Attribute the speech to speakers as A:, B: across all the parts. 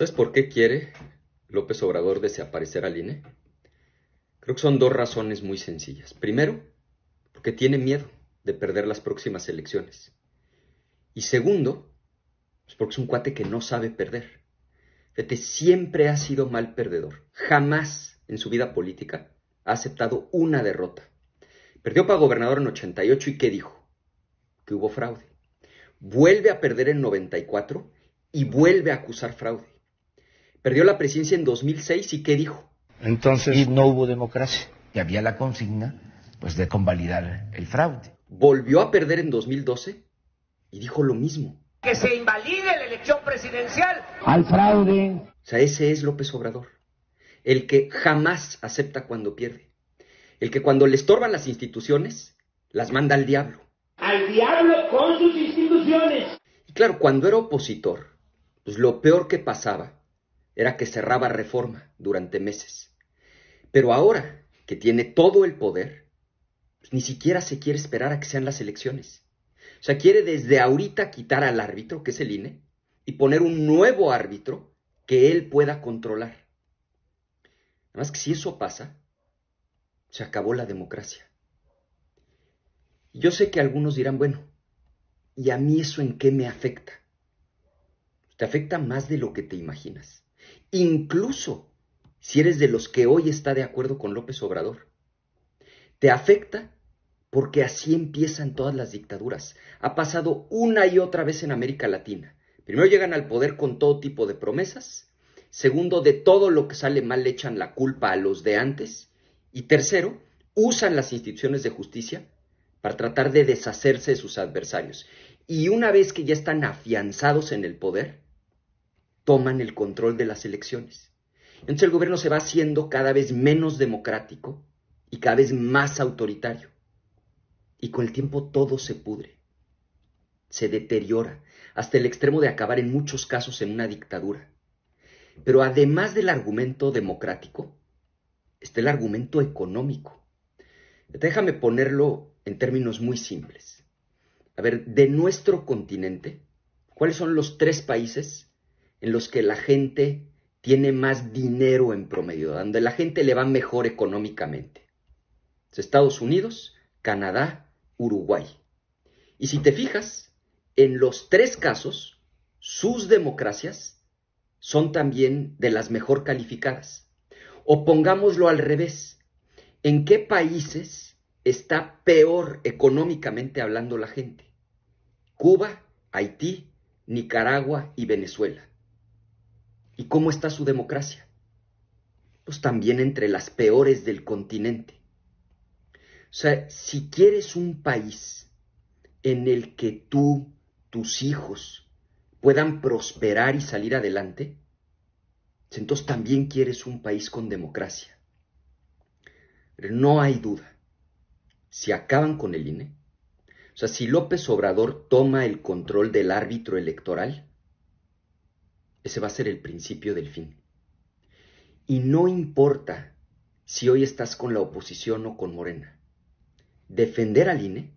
A: ¿Sabes por qué quiere López Obrador desaparecer al INE? Creo que son dos razones muy sencillas. Primero, porque tiene miedo de perder las próximas elecciones. Y segundo, pues porque es un cuate que no sabe perder. Fete siempre ha sido mal perdedor. Jamás en su vida política ha aceptado una derrota. Perdió para gobernador en 88 y ¿qué dijo? Que hubo fraude. Vuelve a perder en 94 y vuelve a acusar fraude perdió la presidencia en 2006 y ¿qué dijo? Entonces y no hubo democracia. Y había la consigna pues de convalidar el fraude. Volvió a perder en 2012 y dijo lo mismo. Que se invalide la elección presidencial. Al fraude. O sea, ese es López Obrador. El que jamás acepta cuando pierde. El que cuando le estorban las instituciones, las manda al diablo. Al diablo con sus instituciones. Y claro, cuando era opositor, pues lo peor que pasaba era que cerraba reforma durante meses. Pero ahora que tiene todo el poder, pues, ni siquiera se quiere esperar a que sean las elecciones. O sea, quiere desde ahorita quitar al árbitro, que es el INE, y poner un nuevo árbitro que él pueda controlar. Además, que si eso pasa, se acabó la democracia. Yo sé que algunos dirán, bueno, ¿y a mí eso en qué me afecta? Te afecta más de lo que te imaginas. Incluso si eres de los que hoy está de acuerdo con López Obrador. Te afecta porque así empiezan todas las dictaduras. Ha pasado una y otra vez en América Latina. Primero llegan al poder con todo tipo de promesas. Segundo, de todo lo que sale mal le echan la culpa a los de antes. Y tercero, usan las instituciones de justicia para tratar de deshacerse de sus adversarios. Y una vez que ya están afianzados en el poder, toman el control de las elecciones. Entonces el gobierno se va haciendo cada vez menos democrático y cada vez más autoritario. Y con el tiempo todo se pudre, se deteriora, hasta el extremo de acabar en muchos casos en una dictadura. Pero además del argumento democrático, está el argumento económico. Déjame ponerlo en términos muy simples. A ver, de nuestro continente, ¿cuáles son los tres países en los que la gente tiene más dinero en promedio, donde la gente le va mejor económicamente. Estados Unidos, Canadá, Uruguay. Y si te fijas, en los tres casos, sus democracias son también de las mejor calificadas. O pongámoslo al revés, ¿en qué países está peor económicamente hablando la gente? Cuba, Haití, Nicaragua y Venezuela. ¿Y cómo está su democracia? Pues también entre las peores del continente. O sea, si quieres un país en el que tú, tus hijos, puedan prosperar y salir adelante, pues entonces también quieres un país con democracia. Pero no hay duda. Si acaban con el INE, o sea, si López Obrador toma el control del árbitro electoral, ese va a ser el principio del fin. Y no importa si hoy estás con la oposición o con Morena. Defender al INE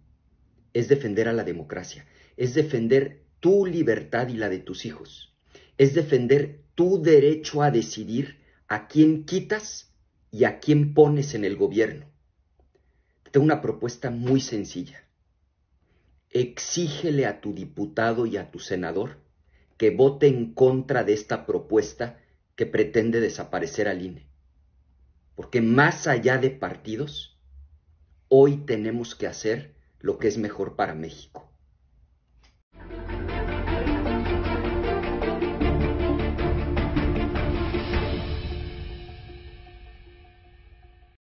A: es defender a la democracia, es defender tu libertad y la de tus hijos, es defender tu derecho a decidir a quién quitas y a quién pones en el gobierno. tengo una propuesta muy sencilla. Exígele a tu diputado y a tu senador que vote en contra de esta propuesta que pretende desaparecer al INE. Porque más allá de partidos, hoy tenemos que hacer lo que es mejor para México.